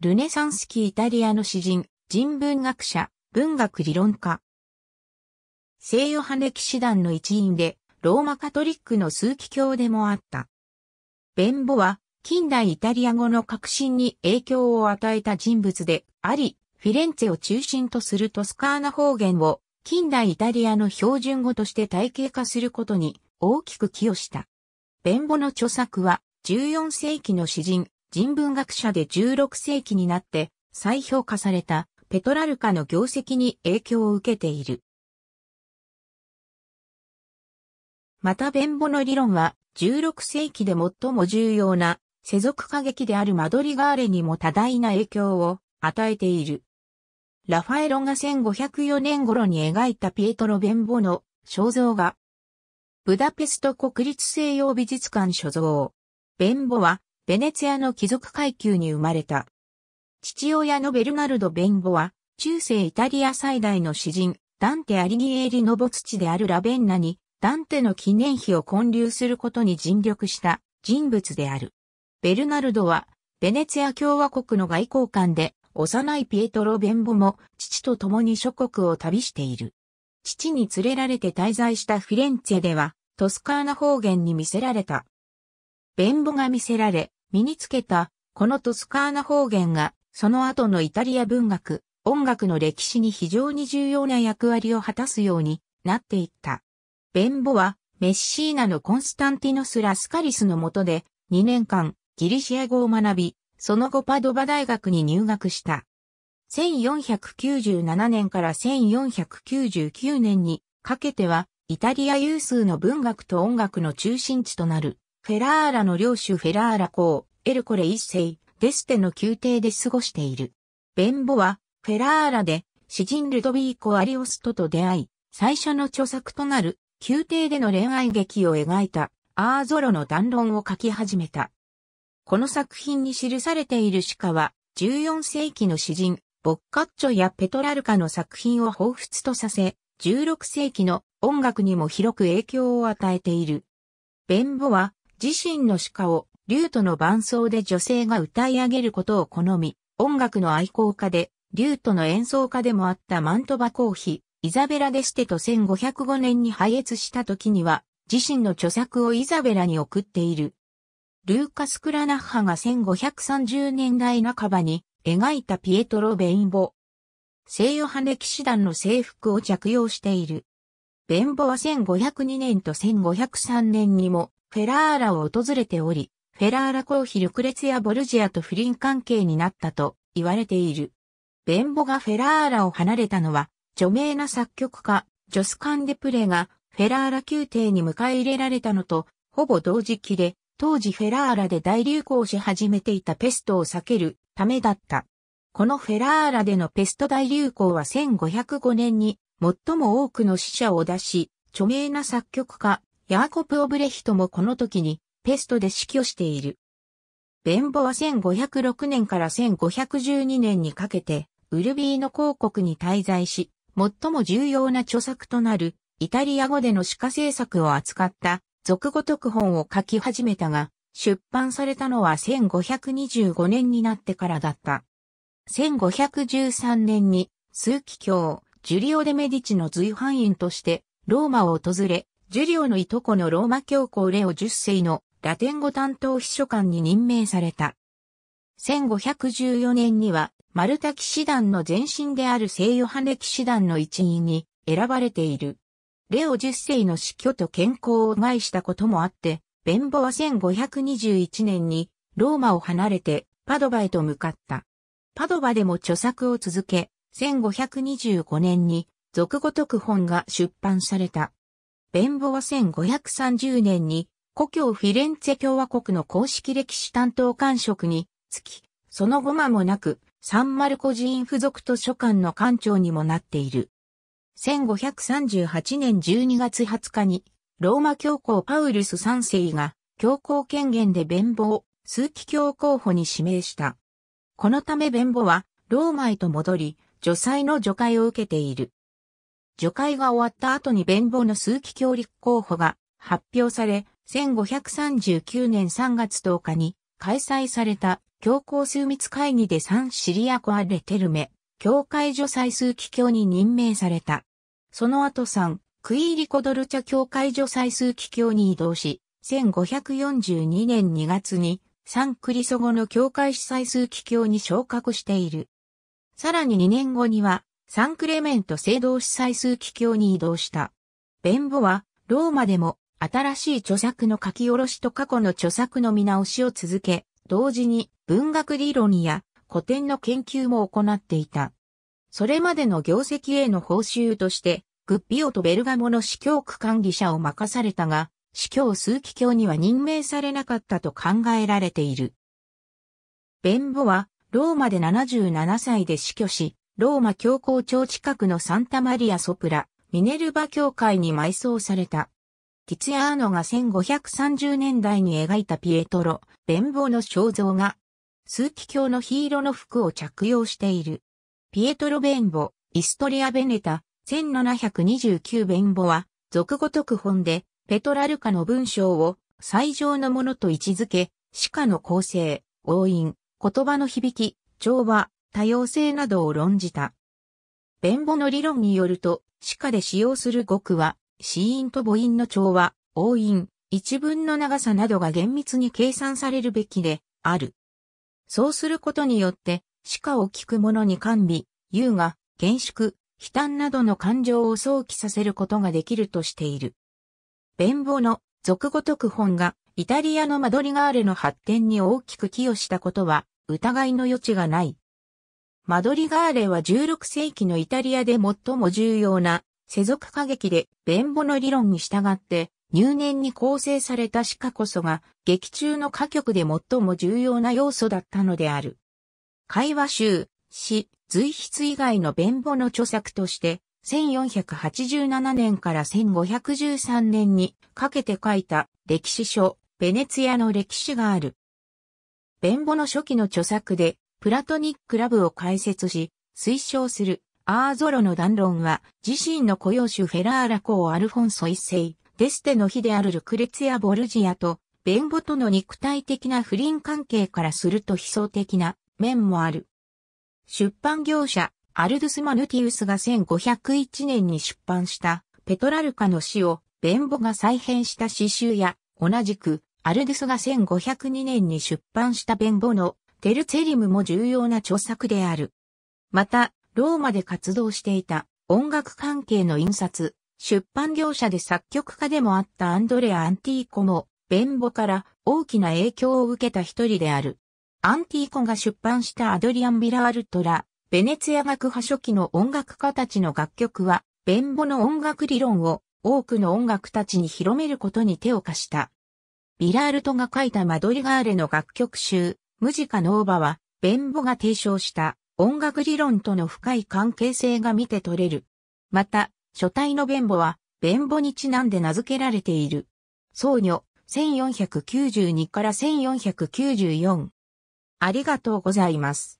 ルネサンスーイタリアの詩人、人文学者、文学理論家。西洋派歴史団の一員で、ローマカトリックの枢機卿でもあった。弁母は、近代イタリア語の革新に影響を与えた人物であり、フィレンツェを中心とするトスカーナ方言を近代イタリアの標準語として体系化することに大きく寄与した。弁母の著作は14世紀の詩人人文学者で16世紀になって再評価されたペトラルカの業績に影響を受けている。また弁護の理論は16世紀で最も重要な世俗歌劇であるマドリガーレにも多大な影響を与えている。ラファエロが1504年頃に描いたピエトロ・ベンボの肖像画。ブダペスト国立西洋美術館所蔵。ベンボはベネツィアの貴族階級に生まれた。父親のベルナルド・ベンボは、中世イタリア最大の詩人、ダンテ・アリギエーリの墓地であるラベンナに、ダンテの記念碑を建立することに尽力した人物である。ベルナルドは、ベネツィア共和国の外交官で、幼いピエトロ・ベンボも父と共に諸国を旅している。父に連れられて滞在したフィレンツェでは、トスカーナ方言に見せられた。ベンボが見せられ、身につけた、このトスカーナ方言が、その後のイタリア文学、音楽の歴史に非常に重要な役割を果たすようになっていった。ベンボは、メッシーナのコンスタンティノス・ラスカリスの下で、2年間、ギリシア語を学び、その後パドバ大学に入学した。1497年から1499年にかけては、イタリア有数の文学と音楽の中心地となるフェラーラの領主フェラーラ公、エルコレ一世、デステの宮廷で過ごしている。ベンボは、フェラーラで、詩人ルドビーコ・アリオストと出会い、最初の著作となる、宮廷での恋愛劇を描いた、アーゾロの談論を書き始めた。この作品に記されている鹿は、14世紀の詩人、ボッカッチョやペトラルカの作品を彷彿とさせ、16世紀の音楽にも広く影響を与えている。ベンボは、自身の鹿をリュートの伴奏で女性が歌い上げることを好み、音楽の愛好家で、リュートの演奏家でもあったマントバ公妃、イザベラ・デステと1505年に敗越した時には、自身の著作をイザベラに送っている。ルーカス・クラナッハが1530年代半ばに描いたピエトロ・ベインボ。西ヨハネ騎士団の制服を着用している。ベンボは1502年と1503年にもフェラーラを訪れており、フェラーラ公妃ルクレツやボルジアと不倫関係になったと言われている。ベンボがフェラーラを離れたのは、著名な作曲家、ジョスカンデプレがフェラーラ宮廷に迎え入れられたのと、ほぼ同時期で、当時フェラーラで大流行し始めていたペストを避けるためだった。このフェラーラでのペスト大流行は1505年に最も多くの死者を出し、著名な作曲家ヤーコプ・オブレヒトもこの時にペストで死去している。ベンボは1506年から1512年にかけて、ウルビーの広告に滞在し、最も重要な著作となる、イタリア語での歯科政策を扱った、俗語特本を書き始めたが、出版されたのは1525年になってからだった。1513年に、数奇卿、ジュリオ・デ・メディチの随伴員として、ローマを訪れ、ジュリオのいとこのローマ教皇レオ10世のラテン語担当秘書官に任命された。1514年には、マルタ騎士団の前身である聖ヨハネ騎士団の一員に選ばれている。レオ10世の死去と健康を害したこともあって、ベンボは1521年にローマを離れてパドバへと向かった。パドバでも著作を続け、1525年に俗ごとく本が出版された。弁護は1530年に、故郷フィレンツェ共和国の公式歴史担当官職に就き、その後間もなく、サンマルコ寺院付属図書館の館長にもなっている。1538年12月20日に、ローマ教皇パウルス三世が、教皇権限で弁護数期教候補に指名した。このため弁護は、ローマへと戻り、女裁の除会を受けている。除会が終わった後に弁護の数期協力候補が発表され、1539年3月10日に開催された教皇枢密会議でサンシリアコアレテルメ、教会助祭数期教に任命された。その後3、クイーリコドルチャ教会助祭数期教に移動し、1542年2月にサンクリソゴの教会主祭数期教に昇格している。さらに2年後には、サンクレメント聖堂司祭数奇教に移動した。弁母は、ローマでも、新しい著作の書き下ろしと過去の著作の見直しを続け、同時に文学理論や古典の研究も行っていた。それまでの業績への報酬として、グッビオとベルガモの司教区管理者を任されたが、司教数奇教には任命されなかったと考えられている。弁母は、ローマで77歳で死去し、ローマ教皇庁近くのサンタマリア・ソプラ、ミネルバ教会に埋葬された。ティツヤーノが1530年代に描いたピエトロ、ベンボの肖像が、数奇教のヒーロの服を着用している。ピエトロ・ベンボ、イストリア・ベネタ、1729ベンボは、俗ごとく本で、ペトラルカの文章を最上のものと位置づけ、歯科の構成、応印、言葉の響き、調和、多様性などを論じた。弁護の理論によると、歯科で使用する語句は、死因と母音の調和、応印、一文の長さなどが厳密に計算されるべきで、ある。そうすることによって、歯科を聞く者に甘美、優雅、厳粛、悲嘆などの感情を想起させることができるとしている。弁護の俗語特本がイタリアのマドリガーレの発展に大きく寄与したことは疑いの余地がない。マドリガーレは16世紀のイタリアで最も重要な世俗歌劇で、弁護の理論に従って、入念に構成された詩歌こそが、劇中の歌曲で最も重要な要素だったのである。会話集、詩、随筆以外の弁護の著作として、1487年から1513年にかけて書いた歴史書、ベネツィアの歴史がある。弁護の初期の著作で、プラトニックラブを解説し、推奨するアーゾロの談論は、自身の雇用主フェラーラ公アルフォンソ一世、デステの日であるルクレツやボルジアと、弁護との肉体的な不倫関係からすると悲壮的な面もある。出版業者、アルドゥス・マヌティウスが1501年に出版したペトラルカの詩を、弁護が再編した詩集や、同じく、アルドゥスが1502年に出版した弁護のテルツェリムも重要な著作である。また、ローマで活動していた音楽関係の印刷、出版業者で作曲家でもあったアンドレア・アンティーコも、弁母から大きな影響を受けた一人である。アンティーコが出版したアドリアン・ビラアルトラ、ベネツィア学派初期の音楽家たちの楽曲は、弁母の音楽理論を多くの音楽たちに広めることに手を貸した。ビラールトが書いたマドリガーレの楽曲集、ムジカ・ノーバは、ベンボが提唱した音楽理論との深い関係性が見て取れる。また、書体のベンボは、ベンボにちなんで名付けられている。僧侶、1492から1494。ありがとうございます。